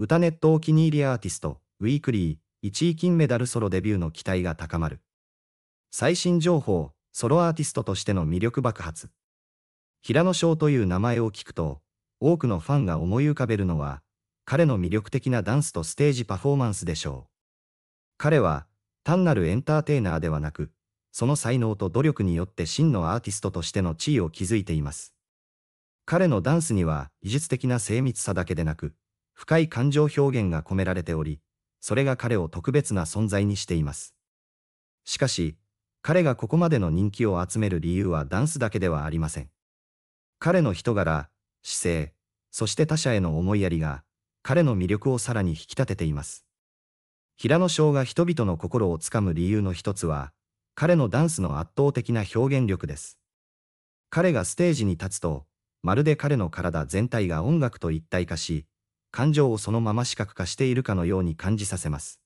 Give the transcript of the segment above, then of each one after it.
歌ネットお気に入りアーティスト、ウィークリー、1位金メダルソロデビューの期待が高まる。最新情報、ソロアーティストとしての魅力爆発。平野翔という名前を聞くと、多くのファンが思い浮かべるのは、彼の魅力的なダンスとステージパフォーマンスでしょう。彼は、単なるエンターテイナーではなく、その才能と努力によって真のアーティストとしての地位を築いています。彼のダンスには技術的な精密さだけでなく、深い感情表現が込められており、それが彼を特別な存在にしています。しかし、彼がここまでの人気を集める理由はダンスだけではありません。彼の人柄、姿勢、そして他者への思いやりが、彼の魅力をさらに引き立てています。平野翔が人々の心をつかむ理由の一つは、彼のダンスの圧倒的な表現力です。彼がステージに立つと、まるで彼の体全体が音楽と一体化し、感情をそのまま視覚化しているかのように感じさせます。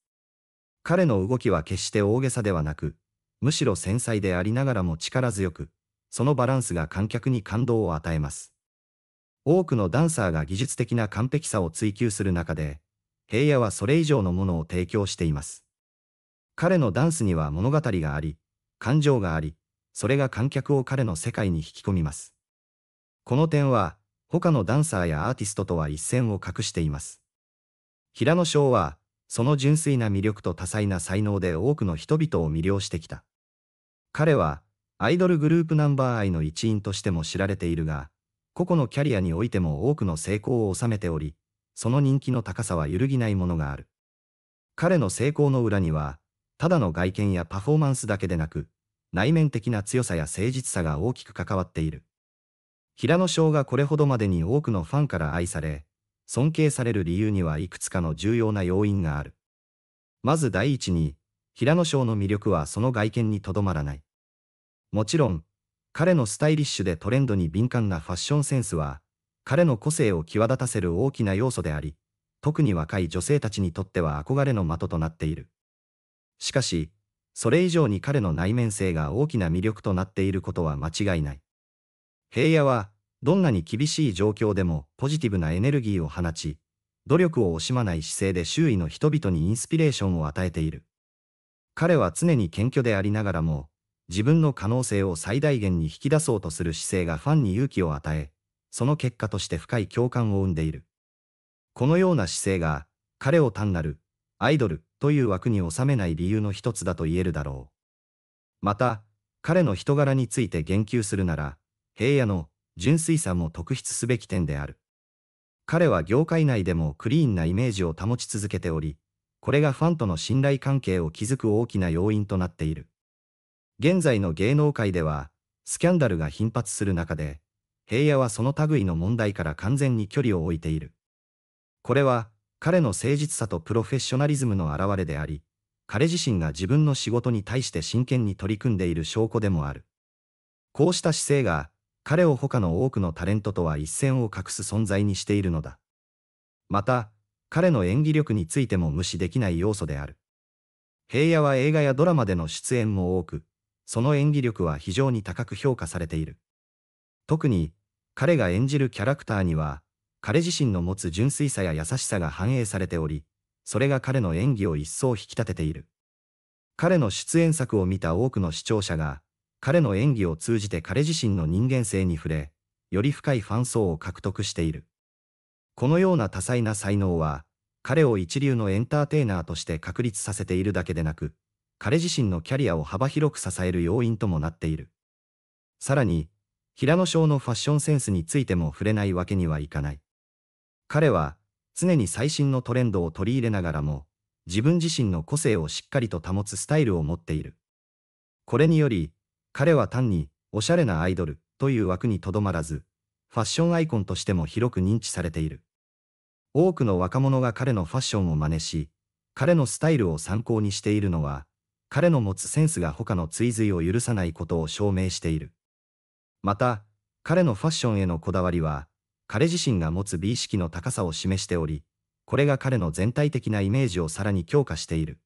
彼の動きは決して大げさではなく、むしろ繊細でありながらも力強く、そのバランスが観客に感動を与えます。多くのダンサーが技術的な完璧さを追求する中で、平野はそれ以上のものを提供しています。彼のダンスには物語があり、感情があり、それが観客を彼の世界に引き込みます。この点は、他のダンサーやアーティストとは一線を画しています。平野翔は、その純粋な魅力と多彩な才能で多くの人々を魅了してきた。彼は、アイドルグループナンバー愛の一員としても知られているが、個々のキャリアにおいても多くの成功を収めており、その人気の高さは揺るぎないものがある。彼の成功の裏には、ただの外見やパフォーマンスだけでなく、内面的な強さや誠実さが大きく関わっている。平野翔がこれほどまでに多くのファンから愛され、尊敬される理由にはいくつかの重要な要因がある。まず第一に、平野翔の魅力はその外見にとどまらない。もちろん、彼のスタイリッシュでトレンドに敏感なファッションセンスは、彼の個性を際立たせる大きな要素であり、特に若い女性たちにとっては憧れの的となっている。しかし、それ以上に彼の内面性が大きな魅力となっていることは間違いない。平野は、どんなに厳しい状況でもポジティブなエネルギーを放ち、努力を惜しまない姿勢で周囲の人々にインスピレーションを与えている。彼は常に謙虚でありながらも、自分の可能性を最大限に引き出そうとする姿勢がファンに勇気を与え、その結果として深い共感を生んでいる。このような姿勢が、彼を単なる、アイドルという枠に収めない理由の一つだと言えるだろう。また、彼の人柄について言及するなら、平野の純粋さも特筆すべき点である。彼は業界内でもクリーンなイメージを保ち続けており、これがファンとの信頼関係を築く大きな要因となっている。現在の芸能界では、スキャンダルが頻発する中で、平野はその類の問題から完全に距離を置いている。これは、彼の誠実さとプロフェッショナリズムの表れであり、彼自身が自分の仕事に対して真剣に取り組んでいる証拠でもある。こうした姿勢が、彼を他の多くのタレントとは一線を画す存在にしているのだ。また、彼の演技力についても無視できない要素である。平野は映画やドラマでの出演も多く、その演技力は非常に高く評価されている。特に、彼が演じるキャラクターには、彼自身の持つ純粋さや優しさが反映されており、それが彼の演技を一層引き立てている。彼の出演作を見た多くの視聴者が、彼の演技を通じて彼自身の人間性に触れ、より深いファン層を獲得している。このような多彩な才能は、彼を一流のエンターテイナーとして確立させているだけでなく、彼自身のキャリアを幅広く支える要因ともなっている。さらに、平野翔のファッションセンスについても触れないわけにはいかない。彼は、常に最新のトレンドを取り入れながらも、自分自身の個性をしっかりと保つスタイルを持っている。これにより、彼は単に、おしゃれなアイドルという枠にとどまらず、ファッションアイコンとしても広く認知されている。多くの若者が彼のファッションを真似し、彼のスタイルを参考にしているのは、彼の持つセンスが他の追随を許さないことを証明している。また、彼のファッションへのこだわりは、彼自身が持つ美意識の高さを示しており、これが彼の全体的なイメージをさらに強化している。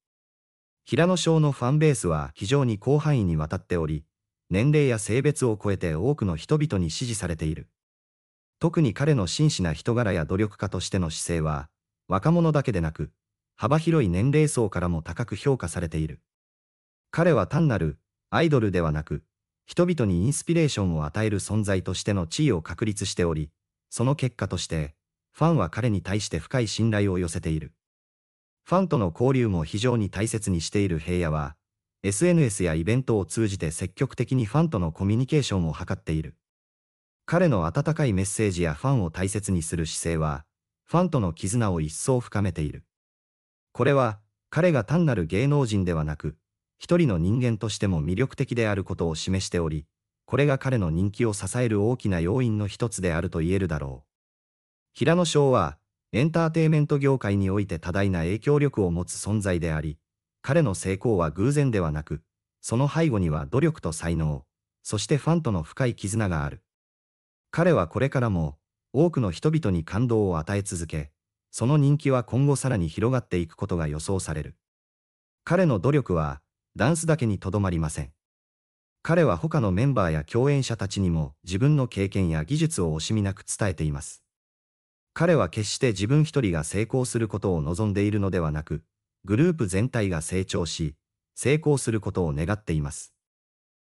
平野翔のファンベースは非常に広範囲にわたっており、年齢や性別を超えて多くの人々に支持されている。特に彼の真摯な人柄や努力家としての姿勢は、若者だけでなく、幅広い年齢層からも高く評価されている。彼は単なるアイドルではなく、人々にインスピレーションを与える存在としての地位を確立しており、その結果として、ファンは彼に対して深い信頼を寄せている。ファンとの交流も非常に大切にしている平野は、SNS やイベントを通じて積極的にファンとのコミュニケーションを図っている。彼の温かいメッセージやファンを大切にする姿勢は、ファンとの絆を一層深めている。これは、彼が単なる芸能人ではなく、一人の人間としても魅力的であることを示しており、これが彼の人気を支える大きな要因の一つであると言えるだろう。平野翔は、エンターテイメント業界において多大な影響力を持つ存在であり、彼の成功は偶然ではなく、その背後には努力と才能、そしてファンとの深い絆がある。彼はこれからも、多くの人々に感動を与え続け、その人気は今後さらに広がっていくことが予想される。彼の努力は、ダンスだけにとどまりません。彼は他のメンバーや共演者たちにも自分の経験や技術を惜しみなく伝えています。彼は決して自分一人が成功することを望んでいるのではなく、グループ全体が成長し、成功することを願っています。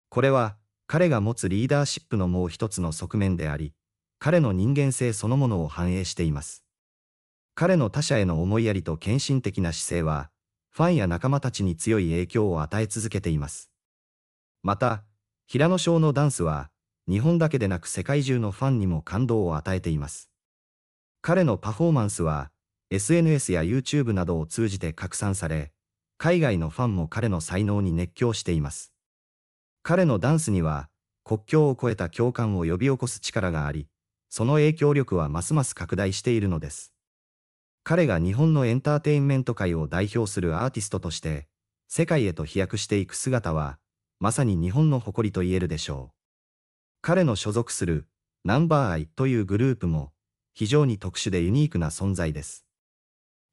これは、彼が持つリーダーシップのもう一つの側面であり、彼の人間性そのものを反映しています。彼の他者への思いやりと献身的な姿勢は、ファンや仲間たちに強い影響を与え続けています。また、平野翔のダンスは、日本だけでなく世界中のファンにも感動を与えています。彼のパフォーマンスは、SNS や YouTube などを通じて拡散され、海外のファンも彼の才能に熱狂しています。彼のダンスには、国境を越えた共感を呼び起こす力があり、その影響力はますます拡大しているのです。彼が日本のエンターテインメント界を代表するアーティストとして、世界へと飛躍していく姿は、まさに日本の誇りと言えるでしょう。彼の所属する、ナンバーアイというグループも、非常に特殊でユニークな存在です。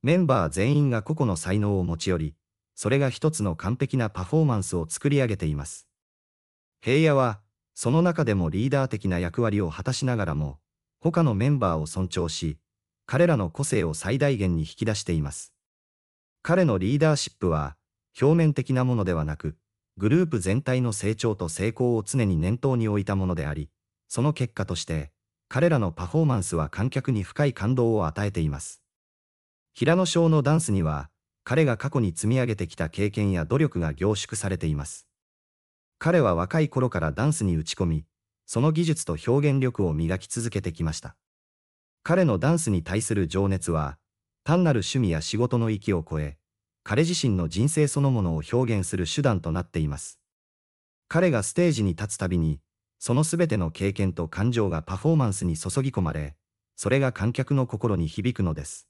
メンバー全員が個々の才能を持ち寄り、それが一つの完璧なパフォーマンスを作り上げています。平野は、その中でもリーダー的な役割を果たしながらも、他のメンバーを尊重し、彼らの個性を最大限に引き出しています。彼のリーダーシップは、表面的なものではなく、グループ全体の成長と成功を常に念頭に置いたものであり、その結果として、彼らのパフォーマンスは観客に深い感動を与えています。平野翔のダンスには、彼が過去に積み上げてきた経験や努力が凝縮されています。彼は若い頃からダンスに打ち込み、その技術と表現力を磨き続けてきました。彼のダンスに対する情熱は、単なる趣味や仕事の域を超え、彼自身の人生そのものを表現する手段となっています。彼がステージに立つたびに、その全ての経験と感情がパフォーマンスに注ぎ込まれ、それが観客の心に響くのです。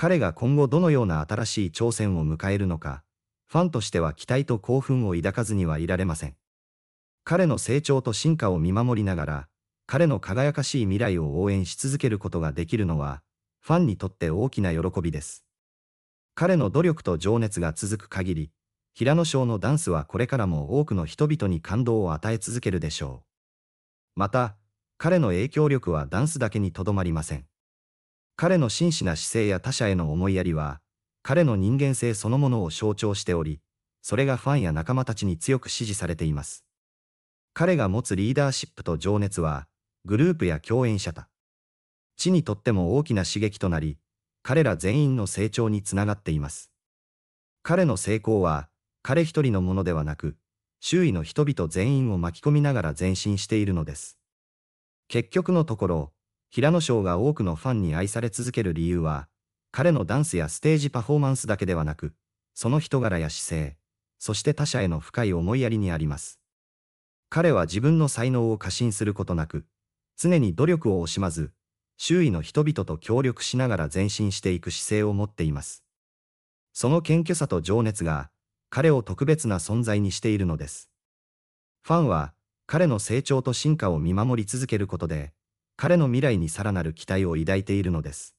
彼が今後どのような新しい挑戦を迎えるのか、ファンとしては期待と興奮を抱かずにはいられません。彼の成長と進化を見守りながら、彼の輝かしい未来を応援し続けることができるのは、ファンにとって大きな喜びです。彼の努力と情熱が続く限り、平野翔のダンスはこれからも多くの人々に感動を与え続けるでしょう。また、彼の影響力はダンスだけにとどまりません。彼の真摯な姿勢や他者への思いやりは、彼の人間性そのものを象徴しており、それがファンや仲間たちに強く支持されています。彼が持つリーダーシップと情熱は、グループや共演者た地にとっても大きな刺激となり、彼ら全員の成長につながっています。彼の成功は、彼一人のものではなく、周囲の人々全員を巻き込みながら前進しているのです。結局のところ、平野翔が多くのファンに愛され続ける理由は、彼のダンスやステージパフォーマンスだけではなく、その人柄や姿勢、そして他者への深い思いやりにあります。彼は自分の才能を過信することなく、常に努力を惜しまず、周囲の人々と協力しながら前進していく姿勢を持っています。その謙虚さと情熱が、彼を特別な存在にしているのです。ファンは、彼の成長と進化を見守り続けることで、彼の未来にさらなる期待を抱いているのです。